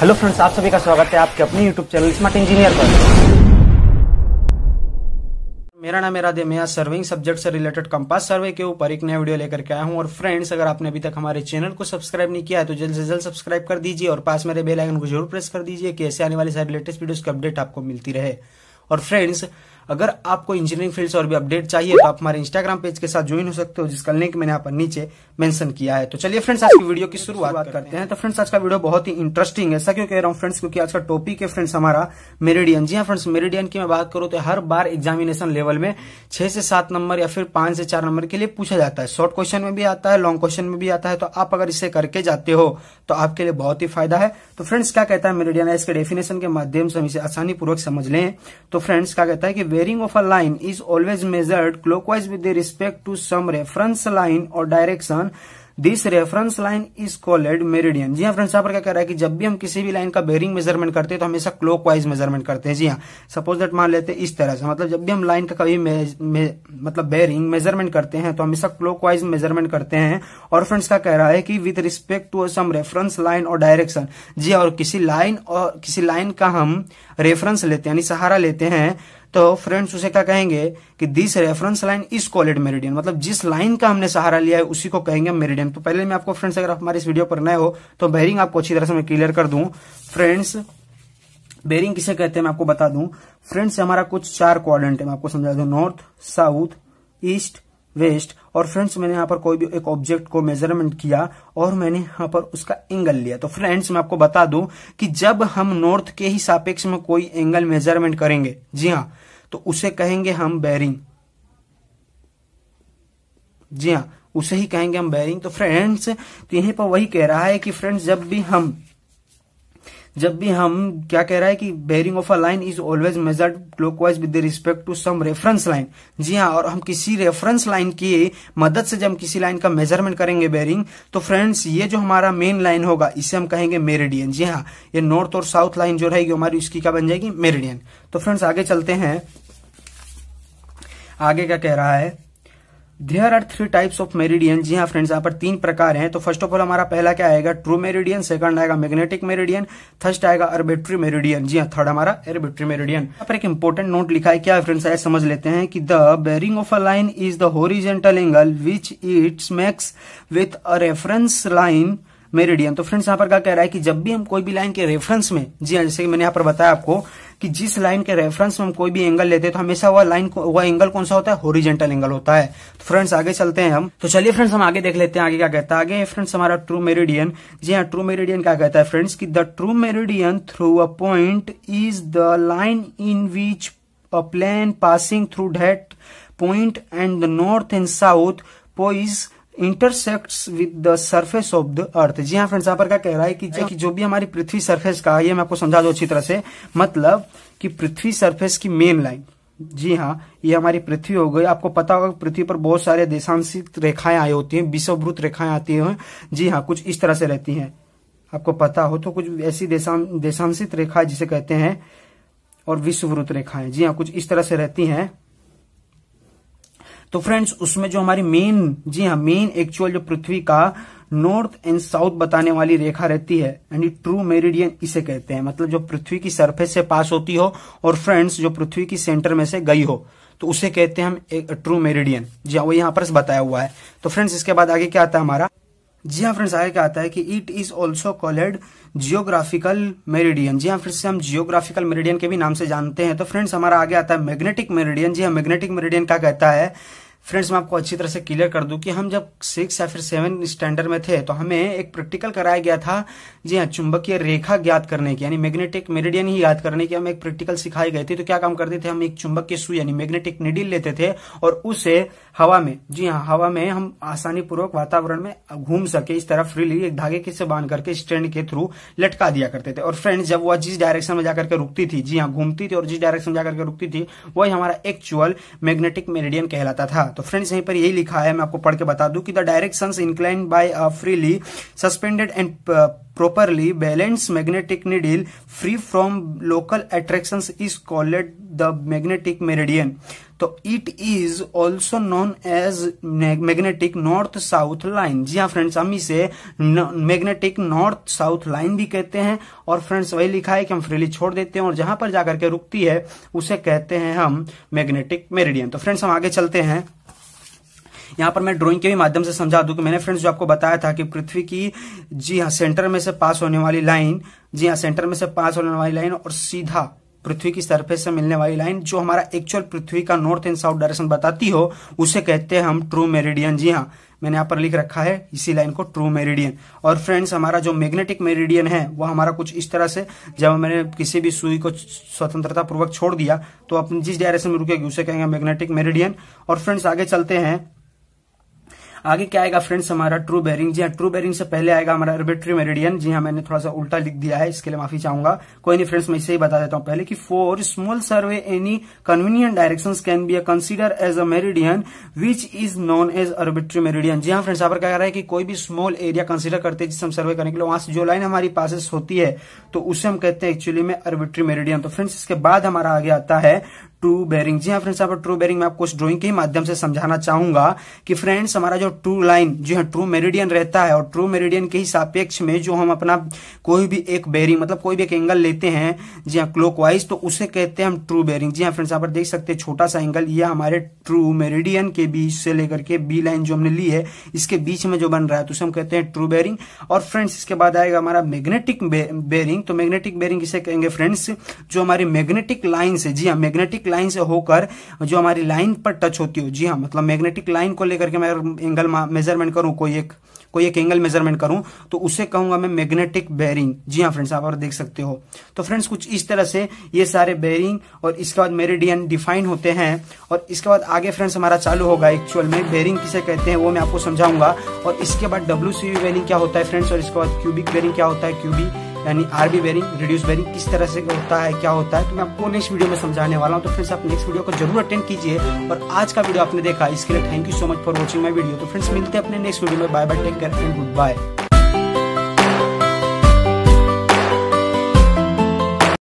hello friends आप सभी का स्वागत है आपके अपने यूट्यूब चैनल स्मार्ट इंजीनियर पर मेरा नाम मेरा मैं आज सर्विंग सब्जेक्ट से रिलेटेड कंपास सर्वे के ऊपर एक नया वीडियो लेकर के आया हूं और फ्रेंड्स अगर आपने अभी तक हमारे चैनल को सब्सक्राइब नहीं किया है तो जल्द से जल्द सब्सक्राइब कर दीजिए और पास मेरे बेल आइकन को जरूर प्रेस कर दीजिए कि ऐसे आने वाली सारी लेटेस्ट वीडियो की अपडेट आपको मिलती रहे और फ्रेंड्स अगर आपको इंजीनियरिंग फील्ड और भी अपडेट चाहिए तो आप हमारे इंस्टाग्राम पेज के साथ ज्वाइन हो सकते हो जिसका लिंक मैंने यहाँ पर नीचे मेंशन किया है तो चलिए फ्रेंड्स आज की वीडियो की शुरुआत करते हैं तो फ्रेंड्स आज का वीडियो बहुत ही इंटरेस्टिंग है ऐसा क्यों कह रहा हूँ फ्रेंड्स क्योंकि आज का टॉपिक है फ्रेंड्स हमारा मेरेडियन जी हाँ फ्रेंड्स मेरेडियन की मैं बात करूँ तो हर बार एग्जामिनेशन लेवल में छह से सात नंबर या फिर पांच से चार नंबर के लिए पूछा जाता है शॉर्ट क्वेश्चन में भी आता है लॉन्ग क्वेश्चन में भी आता है तो आप अगर इसे करके जाते हो तो आपके लिए बहुत ही फायदा है तो फ्रेंड्स क्या कहता है मेरेडियन इसके डेफिनेशन के माध्यम से हम इसे आसानी पूर्वक समझ लें तो फ्रेंड्स क्या कहता है कि bearing of a line is always measured clockwise with respect to some reference line or direction this reference line is called meridian जी हाँ फ्रेंड्स यहाँ पर क्या कह रहा है कि जब भी हम किसी भी लाइन का बेरिंग मेजरमेंट करते हैं तो हमेशा क्लोक वाइज मेजरमेंट करते हैं जी हाँ सपोज दैट मान लेते हैं इस तरह से मतलब जब भी हम लाइन का कभी मतलब बेरिंग मेजरमेंट करते हैं तो हमेशा क्लोक वाइज मेजरमेंट करते हैं और फ्रेंड्स क्या कह रहा है कि with respect to some reference line और डायरेक्शन जी हाँ, और किसी लाइन और किसी लाइन का हम रेफरेंस लेते हैं यानी सहारा लेते हैं तो फ्रेंड्स उसे क्या कहेंगे कि this reference line is called meridian मतलब जिस लाइन का हमने सहारा लिया है उसी को कहेंगे मेरिडियन तो पहले मैं आपको फ्रेंड्स अगर हमारे इस वीडियो पर नए हो तो बेरिंग आपको अच्छी तरह से मैं क्लियर कर दूं फ्रेंड्स बेरिंग किसे कहते हैं मैं आपको बता दूं फ्रेंड्स हमारा कुछ चार क्वाड्रेंट है मैं आपको समझा दू नॉर्थ साउथ ईस्ट वेस्ट और फ्रेंड्स मैंने यहाँ पर कोई भी एक ऑब्जेक्ट को मेजरमेंट किया और मैंने यहाँ पर उसका एंगल लिया तो फ्रेंड्स मैं आपको बता दू कि जब हम नॉर्थ के ही सापेक्ष में कोई एंगल मेजरमेंट करेंगे जी हाँ तो उसे कहेंगे हम बैरिंग जी हाँ उसे ही कहेंगे हम बैरिंग तो फ्रेंड्स तो यहीं पर वही कह रहा है कि फ्रेंड्स जब भी हम जब भी हम क्या कह रहा है कि bearing of a line is always measured clockwise with respect to some reference line जी हाँ और हम किसी रेफरेंस लाइन की मदद से जब किसी लाइन का मेजरमेंट करेंगे बेरिंग तो फ्रेंड्स ये जो हमारा मेन लाइन होगा इसे हम कहेंगे मेरेडियन जी हाँ ये नॉर्थ और साउथ लाइन जो रहेगी हमारी उसकी क्या बन जाएगी मेरेडियन तो फ्रेंड्स आगे चलते हैं आगे क्या कह रहा है there are three types of meridian जी हाँ फ्रेंड्स यहाँ पर तीन प्रकार हैं तो फर्स्ट ऑफ ऑल हमारा पहला क्या आएगा ट्रू मेरिडियन सेकंड आएगा मैग्नेटिक मेरिडियन थर्स्ट आएगा अर्बिट्री मेरिडियन जी हाँ थर्ड हमारा अर्बिट्री मेरिडियन यहाँ पर एक इंपॉर्टेंट नोट लिखा है क्या फ्रेंड्स आए समझ लेते हैं कि the bearing of a line is the horizontal angle which its makes with a reference line meridian तो फ्रेंड्स यहाँ पर क्या कह रहा है कि जब भी हम कोई भी लाइन के रेफरेंस में जी हाँ जैसे कि मैंने यहाँ पर बताया आपको कि जिस लाइन के रेफरेंस में हम कोई भी एंगल लेते हैं तो हमेशा वह लाइन वह एंगल कौन सा होता है होरिजेंटल एंगल होता है तो फ्रेंड्स आगे चलते हैं हम तो चलिए फ्रेंड्स हम आगे देख लेते हैं आगे क्या कहता है आगे फ्रेंड्स हमारा ट्रू मेरिडियन जी हाँ ट्रू मेरिडियन क्या कहता है फ्रेंड्स की the true meridian through a point is the line in which a plane passing through that point and the north and south poles intersect with the surface of the earth जी हाँ friends यहाँ पर क्या कह रहा है कि जो, कि जो भी हमारी पृथ्वी सरफेस का ये मैं आपको समझा दो अच्छी तरह से मतलब कि पृथ्वी सरफेस की मेन लाइन जी हाँ ये हमारी पृथ्वी हो गई आपको पता होगा पृथ्वी पर बहुत सारे देशांशित रेखाएं आई होती हैं विश्वभ्रुत रेखाएं आती हैं जी हाँ कुछ इस तरह से रहती हैं आपको पता हो तो कुछ ऐसी देशांशित रेखा जिसे कहते हैं और विश्वभ्रुत रेखाएं जी हाँ कुछ इस तरह से रहती हैं तो फ्रेंड्स उसमें जो हमारी मेन जी हाँ मेन एक्चुअल जो पृथ्वी का नॉर्थ एंड साउथ बताने वाली रेखा रहती है यानी ट्रू मेरिडियन इसे कहते हैं मतलब जो पृथ्वी की सरफेस से पास होती हो और फ्रेंड्स जो पृथ्वी की सेंटर में से गई हो तो उसे कहते हैं हम एक ट्रू मेरिडियन जी हाँ वो यहाँ पर बताया हुआ है तो फ्रेंड्स इसके बाद आगे क्या आता है हमारा जी हाँ फ्रेंड्स आगे क्या आता है कि it is also called geographical meridian जी हाँ फ्रेंड्स हम जियोग्राफिकल मेरिडियन के भी नाम से जानते हैं तो फ्रेंड्स हमारा आगे आता है मैग्नेटिक मेरिडियन जी हाँ मैग्नेटिक मेरिडियन क्या कहता है फ्रेंड्स मैं आपको अच्छी तरह से क्लियर कर दूं कि हम जब सिक्स या फिर सेवन स्टैंडर्ड में थे तो हमें एक प्रैक्टिकल कराया गया था जी हाँ चुंबकीय रेखा ज्ञात करने की यानी मैग्नेटिक मेरिडियन ही याद करने की हमें एक प्रैक्टिकल सिखाई गई थी तो क्या काम करते थे हम एक चुंबक के सू यानी मैग्नेटिक निडिल लेते थे और उसे हवा में जी हाँ हवा में हम आसानी पूर्वक वातावरण में घूम सके इस तरह फ्रीली एक धागे के से बांध करके स्टैंड के थ्रू लटका दिया करते थे और फ्रेंड्स जब वह जिस डायरेक्शन में जाकर के रुकती थी जी हाँ घूमती थी और जिस डायरेक्शन में जाकर के रुकती थी वही हमारा एक्चुअल मैग्नेटिक मेरिडियन कहलाता था तो फ्रेंड्स यहीं पर यही लिखा है मैं आपको पढ़ के बता दूं कि the directions incline by a freely suspended and properly balance magnetic needle free from local attraction is called the magnetic meridian तो it is also known as magnetic north south line जी हाँ फ्रेंड्स हम इसे magnetic north south line भी कहते हैं और friends वही लिखा है कि हम फ्रीली छोड़ देते हैं और जहां पर जाकर के रुकती है उसे कहते हैं हम मैग्नेटिक मेरेडियन तो फ्रेंड्स हम आगे चलते हैं यहाँ पर मैं ड्रॉइंग के भी माध्यम से समझा दूं कि मैंने फ्रेंड्स जो आपको बताया था कि पृथ्वी की जी हाँ सेंटर में से पास होने वाली लाइन जी हाँ सेंटर में से पास होने वाली लाइन और सीधा पृथ्वी की सरफेस से मिलने वाली लाइन जो हमारा एक्चुअल पृथ्वी का नॉर्थ एंड साउथ डायरेक्शन बताती हो उसे कहते हैं हम ट्रू मेरिडियन जी हाँ मैंने यहाँ पर लिख रखा है इसी लाइन को ट्रू मेरिडियन और फ्रेंड्स हमारा जो मैग्नेटिक मेरिडियन है वो हमारा कुछ इस तरह से जब मैंने किसी भी सुई को स्वतंत्रता पूर्वक छोड़ दिया तो अपनी जिस डायरेक्शन में रुकेगी उसे कहेंगे मैग्नेटिक मेरिडियन और फ्रेंड्स आगे चलते हैं आगे क्या आएगा फ्रेंड्स हमारा ट्रू बेरिंग जी हाँ ट्रू बेरिंग से पहले आएगा हमारा अर्बिट्री मेरिडियन जी हाँ मैंने थोड़ा सा उल्टा लिख दिया है इसके लिए माफी चाहूंगा कोई नहीं फ्रेंड्स मैं इसे ही बता देता हूँ पहले की for small survey any convenient direction can be consider as a meridian which is known as arbitrary meridian जी हाँ फ्रेंड्स यहाँ पर क्या कह रहा है कि कोई भी स्मॉल एरिया कंसिडर करते हैं जिससे हम सर्वे करने के लिए वहां से जो लाइन हमारी पास होती है तो उसे हम कहते हैं एक्चुअली में अर्बिट्री मेरिडियन तो फ्रेंड्स इसके बाद हमारा आगे आता है ट्रू बेरिंग जी हाँ फ्रेंड्स यहाँ पर ट्रू बेरिंग मैं आपको इस ड्रॉइंग के माध्यम से समझाना चाहूंगा कि फ्रेंड्स हमारा जो ट्रू लाइन जो है ट्रू मेरिडियन रहता है और ट्रू मेरिडियन के ही सापेक्ष में जो हम अपना कोई भी एक बेरिंग मतलब कोई भी एक एंगल लेते हैं जी हाँ क्लॉकवाइज तो उसे कहते हैं हम ट्रू बेरिंग जी हाँ फ्रेंड्स यहाँ पर देख सकते हैं छोटा सा एंगल ये हमारे ट्रू मेरिडियन के बीच से लेकर के बी लाइन जो हमने ली है इसके बीच में जो बन रहा है तो उसे हम कहते हैं ट्रू बेरिंग और फ्रेंड्स इसके बाद आएगा हमारा मैग्नेटिक बेरिंग तो मैग्नेटिक बेरिंग इसे कहेंगे फ्रेंड्स जो हमारी मैग्नेटिक लाइन है जी हाँ मैग्नेटिक लाइन से होकर जो हमारी लाइन पर टच होती हो जी हाँ मतलब मैग्नेटिक लाइन को लेकर के मैं एंगल मेजरमेंट करूँ कोई एक कोई एक एंगल मेजरमेंट करूं तो उसे कहूंगा मैं मैग्नेटिक बेरिंग जी हाँ फ्रेंड्स आप और देख सकते हो तो फ्रेंड्स कुछ इस तरह से ये सारे बेरिंग और इसके बाद मेरिडियन डिफाइन होते हैं और इसके बाद आगे फ्रेंड्स हमारा चालू होगा एक्चुअल में बेरिंग किसे कहते हैं वो मैं आपको समझाऊंगा और इसके बाद डब्ल्यू सी बेरिंग क्या होता है फ्रेंड्स और इसके बाद क्यूबिक बेरिंग क्या होता है क्यूबिक यानी R B bearing reduce bearing किस तरह से होता है क्या होता है तो मैं आपको नेक्स्ट वीडियो में समझाने वाला हूँ तो फ्रेंड्स आप नेक्स्ट वीडियो को जरूर अटेंड कीजिए और आज का वीडियो आपने देखा इसके लिए thank you so much for watching my video तो फ्रेंड्स मिलते हैं अपने नेक्स्ट वीडियो में bye bye take care and good bye